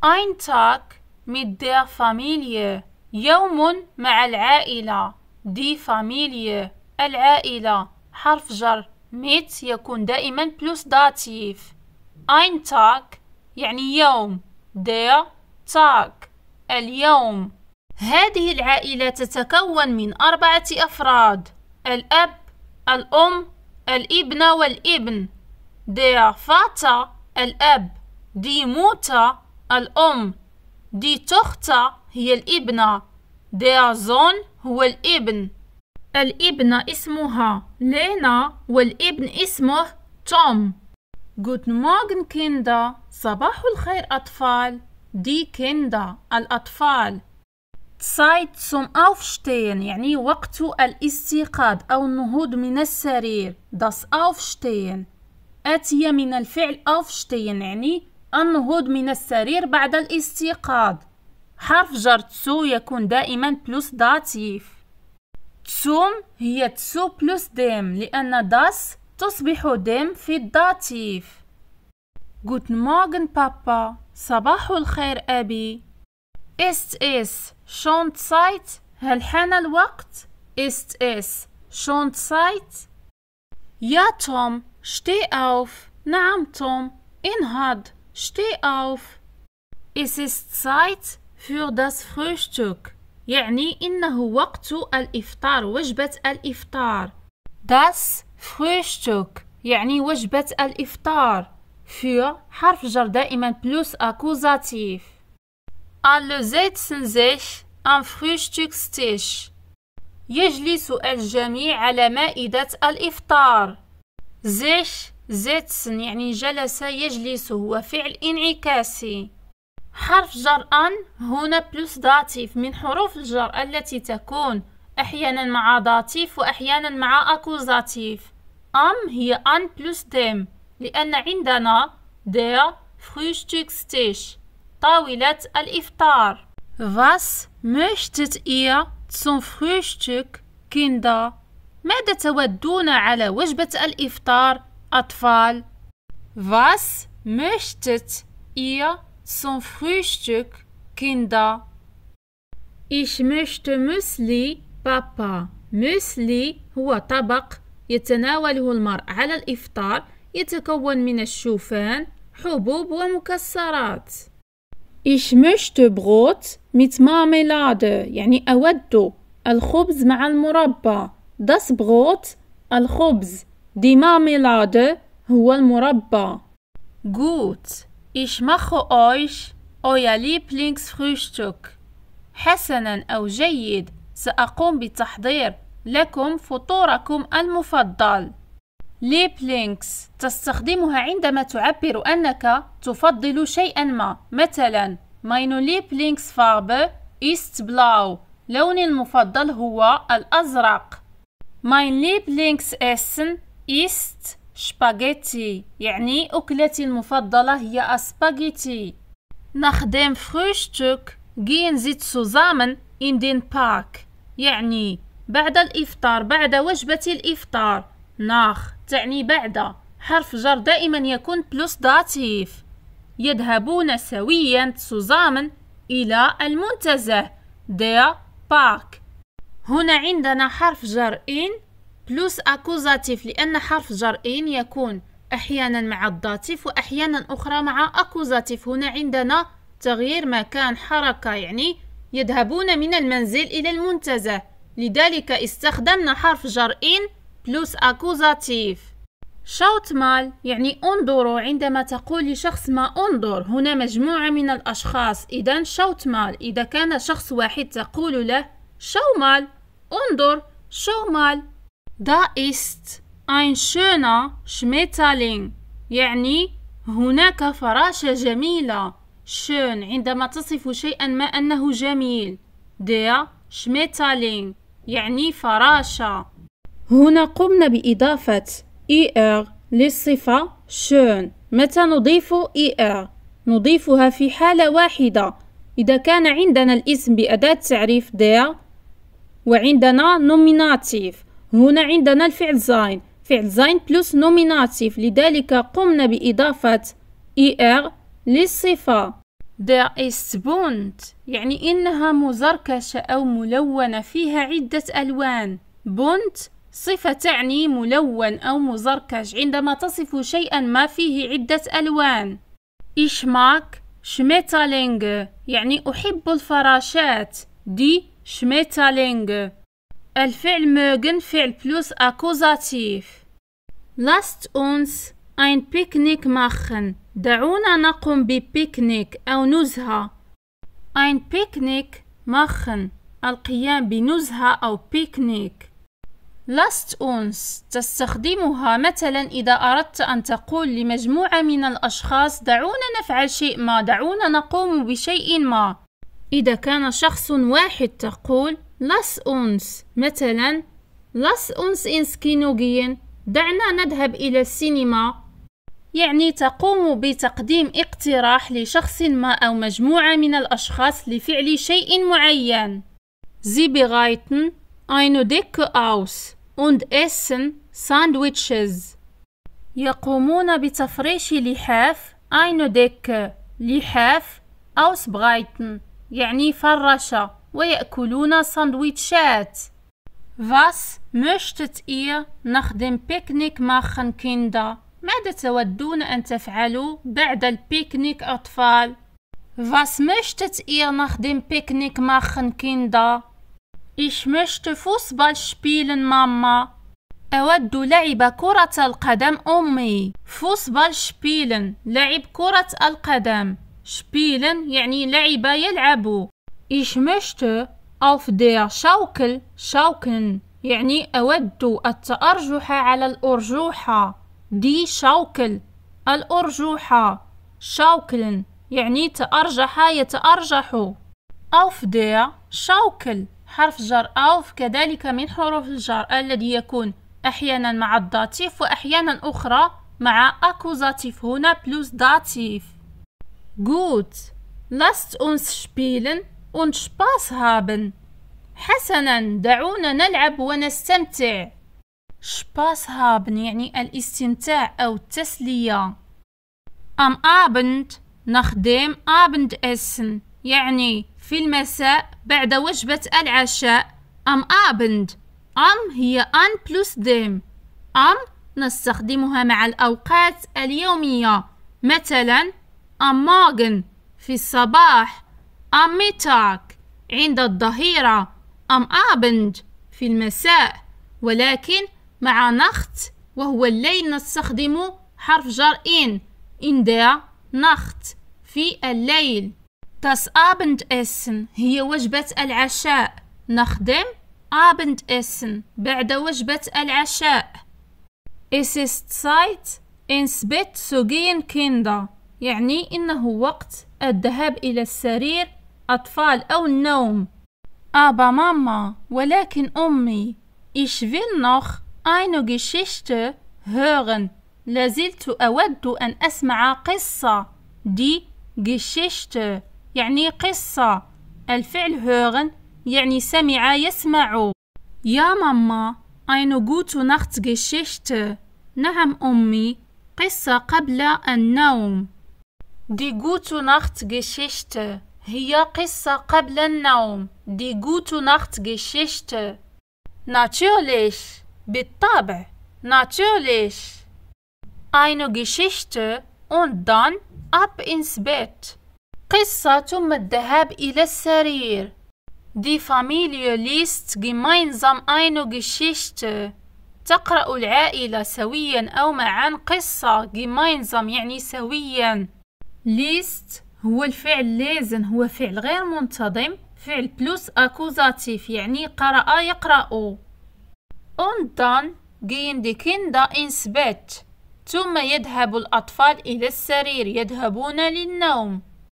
Ein Tag mit der Familie. يوم مع العائلة. Die Familie. العائلة. حرف جر. mit يكون دائما plus dativ. Ein Tag يعني يوم. Der Tag. اليوم. هذه العائلة تتكون من أربعة أفراد. الأب، الأم، الابن والابن. Der Vater. الأب. Die Mutter. الأم دي تختا هي الابنة دي أزون هو الابن الابنة اسمها لينا والابن اسمه توم Guten موغن Kinder صباح الخير أطفال دي كندا الأطفال Zeit zum Aufstehen يعني وقت الاستيقاظ أو النهوض من السرير Das Aufstehen أتي من الفعل Aufstehen يعني النهوض من السرير بعد الاستيقاظ حرف جر تسو يكون دائما بلوس داتيف تسوم هي تسو بلوس ديم لأن داس تصبح ديم في الداتيف جوت موغن بابا صباح الخير أبي. Ist إس شونت سايت هل حان الوقت؟ Ist إس شونت سايت يا توم, شتي أوف نعم توم, انهض. Steh auf. Es ist Zeit für das Frühstück. يعني إنه وقت الإفطار وجبة الإفطار. Das Frühstück يعني وجبة الإفطار. Für حرف جر دائما plus أكوزاتيف. Alle setzen sich am Frühstückstisch. يجلس الجميع على مائدة الإفطار. Sich زيتسن يعني جلس يجلس هو فعل انعكاسي حرف جر أن هنا بلس داتيف من حروف الجر التي تكون أحيانا مع داتيف وأحيانا مع أكوزاتيف أم هي أن بلس ديم لأن عندنا دي Frühstückstisch طاولة الإفطار Was möchtet ihr zum Frühstück Kinder؟ ماذا تودون على وجبة الإفطار أطفال Was möchtet ihr zum Frühstück, Kinder? Ich möchte Müsli, Papa. Müsli هو طبق يتناوله المرء على الإفطار يتكون من الشوفان حبوب ومكسرات Ich möchte Brot mit Marmelade يعني أود الخبز مع المربى Das Brot الخبز دي مارميلادة هو المربى مخو ايش او يا ليبلينكس Lieblingsfrühstück. حسنا أو جيد سأقوم بتحضير لكم فطوركم المفضل ليبلينكس تستخدمها عندما تعبر أنك تفضل شيئا ما مثلا ليبلينكس Lieblingsfarbe ايست بلاو لوني المفضل هو الأزرق Mein Lieblingsessen إست شباغيتي يعني أكلتي المفضلة هي أسباغيتي نخدم dem جين زيت سوزامن إن in den يعني بعد الإفطار بعد وجبة الإفطار ناخ تعني بعد حرف جر دائما يكون بلس داتيف يذهبون سويا سوزامن إلى المنتزه دير Park هنا عندنا حرف جر إن بلوس أكوزاتيف لأن حرف جر إن يكون أحيانا مع الضاتيف وأحيانا أخرى مع أكوزاتيف هنا عندنا تغيير مكان حركة يعني يذهبون من المنزل إلى المنتزه لذلك استخدمنا حرف جر إن بلوس أكوزاتيف شوت مال يعني انظروا عندما تقول لشخص ما انظر هنا مجموعة من الأشخاص إذا شوت مال إذا كان شخص واحد تقول له شو مال انظر شو مال Da ist ein schöner Schmetterling يعني هناك فراشة جميلة schön عندما تصف شيئا ما أنه جميل der Schmetterling يعني فراشة هنا قمنا بإضافة er للصفة schön متى نضيف er نضيفها في حالة واحدة إذا كان عندنا الاسم بأداة تعريف der وعندنا nominative هنا عندنا الفعل زاين فعل زاين بلس نوميناتيف لذلك قمنا بإضافة إر للصفة Der ist بونت يعني إنها مزركشة أو ملونة فيها عدة ألوان بونت صفة تعني ملون أو مزركش عندما تصف شيئا ما فيه عدة ألوان Ich mag Schmetterlinge يعني أحب الفراشات دي شميتالينغ الفعل mögen فعل plus أكوزاتيف Lasst uns ein Picknick machen. دعونا نقوم ببيكنيك أو نزهة. Ein Picknick machen. القيام بنزهة أو بيكنيك. Lasst uns تستخدمها مثلا إذا أردت أن تقول لمجموعة من الأشخاص دعونا نفعل شيء ما دعونا نقوم بشيء ما إذا كان شخص واحد تقول لاس أونس مثلا لاس أونس كينوغين دعنا نذهب إلى السينما يعني تقوم بتقديم اقتراح لشخص ما أو مجموعة من الأشخاص لفعل شيء معين Sie bereiten eine ديك aus und essen Sandwiches. يقومون بتفريش لحاف eine ديك لحاف بغايتن يعني فرشة ويأكلون ساندويتشات Was möchtet ihr nach dem Picknick machen, Kinder? ماذا تودون أن تفعلوا بعد البيكنيك أطفال؟ Was möchtet ihr nach dem Picknick machen, Kinder? Ich möchte Fußball spielen, Mama. أود لعب كرة القدم أمي. Fußball spielen لعب كرة القدم. spielen يعني لعب يلعب. Ich möchte auf der Schaukel schaukeln يعني أود التأرجح على الأرجوحة دي شوكل الأرجوحة شاوكل يعني تأرجح يتأرجح أوف der شاوكل حرف جر أوف كذلك من حروف الجر الذي يكون أحيانا مع الداتيف وأحيانا أخرى مع أكوزاتيف هنا بلوس داتيف جوت لست uns شبيلن und Spaß haben. حسنا دعونا نلعب ونستمتع. Spaß haben يعني الاستمتاع أو التسلية. Am Abend nach dem Abendessen يعني في المساء بعد وجبة العشاء. Am Abend. Am هي an plus dem. Am نستخدمها مع الأوقات اليومية مثلا am Morgen في الصباح أم ميتاك عند الظهيرة أم أبند في المساء ولكن مع نخت وهو الليل نستخدم حرف جر إن إن دا نخت في الليل أبند إسن هي وجبة العشاء نخدم أبند إسن بعد وجبة العشاء إس ist Zeit ins Bett zu كيندا يعني إنه وقت الذهاب إلى السرير أطفال أو النوم أبا ماما ولكن أمي Ich will noch eine Geschichte hören. لازلت أود أن أسمع قصة. دي Geschichte يعني قصة. الفعل hören يعني سمع يسمع. يا ماما eine gute Nachtgeschichte. نعم أمي قصة قبل النوم. دي gute Nachtgeschichte. هي قصة قبل النوم دي جوتو نخت جيشيشت ناتشوليش بالطبع ناتشوليش eine Geschichte und dann ab ins Bett. قصة ثم الذهاب إلى السرير. Die Familie liest gemeinsam eine Geschichte. تقرأ العائلة سويا أو معا قصة gemeinsam يعني سويا. ليست هو الفعل ليزن هو فعل غير منتظم فعل بلوس أكوزاتيف يعني قرأ يقرأ أندان كينديكيندا انسبت ثم يذهب الأطفال إلى السرير يذهبون للنوم